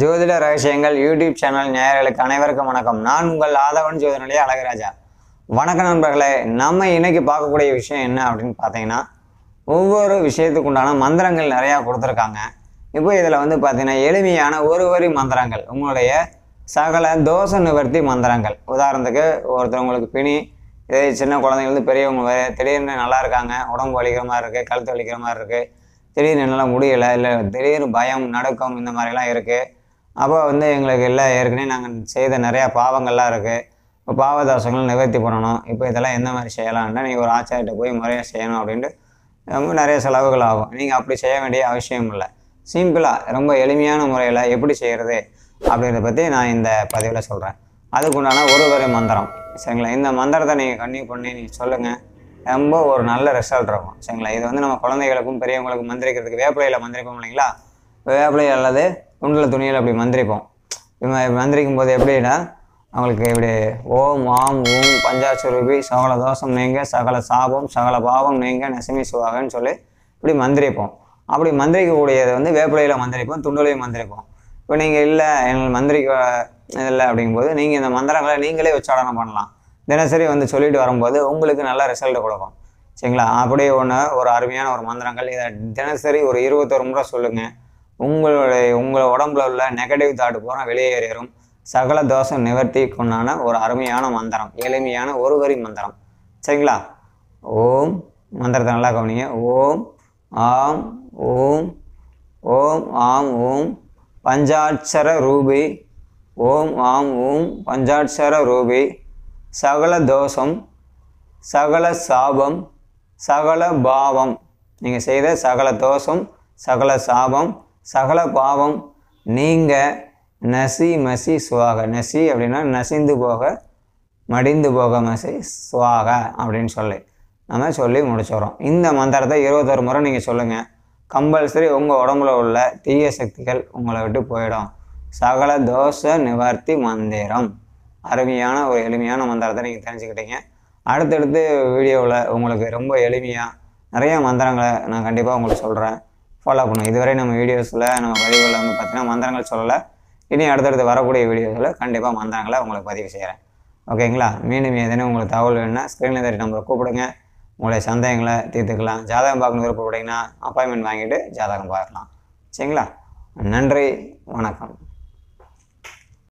ஜோதிட ரகசியங்கள் YouTube channel நேயர்களுக்கு அனைவருக்கும் வணக்கம் நான் உங்கள் ஆதவன் ஜோதிநிலைய அழகராஜா வணக்கம் நண்பர்களே நம்ம இன்னைக்கு பார்க்கக்கூடிய விஷயம் என்ன அப்படின்னு பார்த்தீங்கன்னா ஒவ்வொரு விஷயத்துக்கு உண்டான மந்திரங்கள் நிறையா கொடுத்துருக்காங்க இப்போ இதில் வந்து பார்த்தீங்கன்னா எளிமையான ஒரு வரி மந்திரங்கள் உங்களுடைய சகல தோஷ நிவர்த்தி மந்திரங்கள் உதாரணத்துக்கு ஒருத்தர் உங்களுக்கு பிணி இதே சின்ன குழந்தைங்கள்ந்து பெரியவங்க வேறு திடீர்னு நல்லா இருக்காங்க உடம்பு வலிக்கிற மாதிரி இருக்குது கழுத்து வலிக்கிற மாதிரி இருக்குது திடீர்னு என்னால் முடியலை இல்லை திடீர்னு பயம் நடக்கும் இந்த மாதிரிலாம் இருக்குது அப்போ வந்து எங்களுக்கு எல்லாம் ஏற்கனவே நாங்கள் செய்த நிறையா பாவங்கள்லாம் இருக்குது இப்போ பாவதாசங்கள் நிவர்த்தி பண்ணணும் இப்போ இதெல்லாம் எந்த மாதிரி செய்யலாம்னா நீங்கள் ஒரு ஆச்சாரிட்ட போய் முறையாக செய்யணும் அப்படின்ட்டு ரொம்ப நிறைய செலவுகள் ஆகும் நீங்கள் அப்படி செய்ய வேண்டிய அவசியம் இல்லை சிம்பிளாக ரொம்ப எளிமையான முறையில் எப்படி செய்கிறது அப்படின்றத பற்றி நான் இந்த பதிவில் சொல்கிறேன் அதுக்குண்டான ஒரு ஒரு மந்திரம் சரிங்களா இந்த மந்திரத்தை நீங்கள் கண்டினியூ பண்ணி நீங்கள் சொல்லுங்கள் ரொம்ப ஒரு நல்ல ரிசல்ட் இருக்கும் சரிங்களா இது வந்து நம்ம குழந்தைகளுக்கும் பெரியவங்களுக்கும் மந்திரிக்கிறதுக்கு வேப்பிலையில் மந்திரிப்போம் இல்லைங்களா வேப்பிலை அல்லது குண்டில் துணியில் அப்படி மந்திரிப்போம் மந்திரிக்கும் போது எப்படின்னா அவங்களுக்கு இப்படி ஓம் ஆம் ஓம் பஞ்சாச்சுரூபி சகல தோஷம் நீங்க சகல சாபம் சகல பாவம் நீங்க நெசமி சுவாகன்னு சொல்லி இப்படி மந்திரிப்போம் அப்படி மந்திரிக்கக்கூடியதை வந்து வேப்பிலையில் மந்திரிப்போம் துண்டுலையும் மந்திரிப்போம் இப்போ நீங்கள் இல்லை எங்களுக்கு மந்திரிக்க இல்லை அப்படிங்கும்போது நீங்கள் இந்த மந்திரங்களை நீங்களே உச்சாரணம் பண்ணலாம் தினசரி வந்து சொல்லிட்டு வரும்போது உங்களுக்கு நல்ல ரிசல்ட் கொடுக்கும் சரிங்களா அப்படியே ஒன்று ஒரு அருமையான ஒரு மந்திரங்கள் இதை தினசரி ஒரு இருபத்தொரு முறை சொல்லுங்கள் உங்களுடைய உங்கள் உடம்புல உள்ள நெகட்டிவ் தாட் பூரா வெளியேறும் சகல தோஷம் நிவர்த்தி கொண்டான ஒரு அருமையான மந்திரம் எளிமையான ஒரு வரி மந்திரம் சரிங்களா ஓம் மந்திரத்தை நல்லா கவனிங்க ஓம் ஆம் ஓம் ஓம் ஆம் ஓம் பஞ்சாட்சர ரூபி ஓம் ஆம் ஓம் பஞ்சாட்சர ரூபி சகல தோஷம் சகல சாபம் சகல பாவம் நீங்கள் செய்த சகல தோஷம் சகல சாபம் சகல பாவம் நீங்க நசி மசி சுவாக நசி அப்படின்னா நசிந்து போக மடிந்து போக மசி சுவாக அப்படின்னு சொல்லி நம்ம சொல்லி முடிச்சுறோம் இந்த மந்திரத்தை இருபத்தொரு முறை நீங்கள் சொல்லுங்கள் கம்பல்சரி உங்கள் உடம்புல உள்ள தீய சக்திகள் உங்களை விட்டு போயிடும் சகல தோஷ நிவர்த்தி மந்திரம் அருமையான ஒரு எளிமையான மந்திரத்தை நீங்கள் தெரிஞ்சுக்கிட்டீங்க அடுத்தடுத்து வீடியோவில் உங்களுக்கு ரொம்ப எளிமையாக நிறைய மந்திரங்களை நான் கண்டிப்பாக உங்களுக்கு சொல்கிறேன் ஃபாலோ பண்ணும் இதுவரை நம்ம வீடியோஸில் நம்ம பதிவுகளில் வந்து பார்த்திங்கன்னா மந்திரங்கள் சொல்லலை இனி அடுத்தடுத்து வரக்கூடிய வீடியோஸில் கண்டிப்பாக மந்திரங்களை உங்களுக்கு பதிவு செய்கிறேன் ஓகேங்களா மீண்டும் ஏதேனும் உங்களுக்கு தகவல் வேணும்னா ஸ்க்ரீனில் தட்டி நம்பரை கூப்பிடுங்க உங்களுடைய சந்தேகங்களை தீர்த்துக்கலாம் ஜாதகம் பார்க்கணும் விருப்பப்படுங்கன்னா அப்பாயின்மெண்ட் வாங்கிட்டு ஜாதகம் பார்க்கலாம் சரிங்களா நன்றி வணக்கம்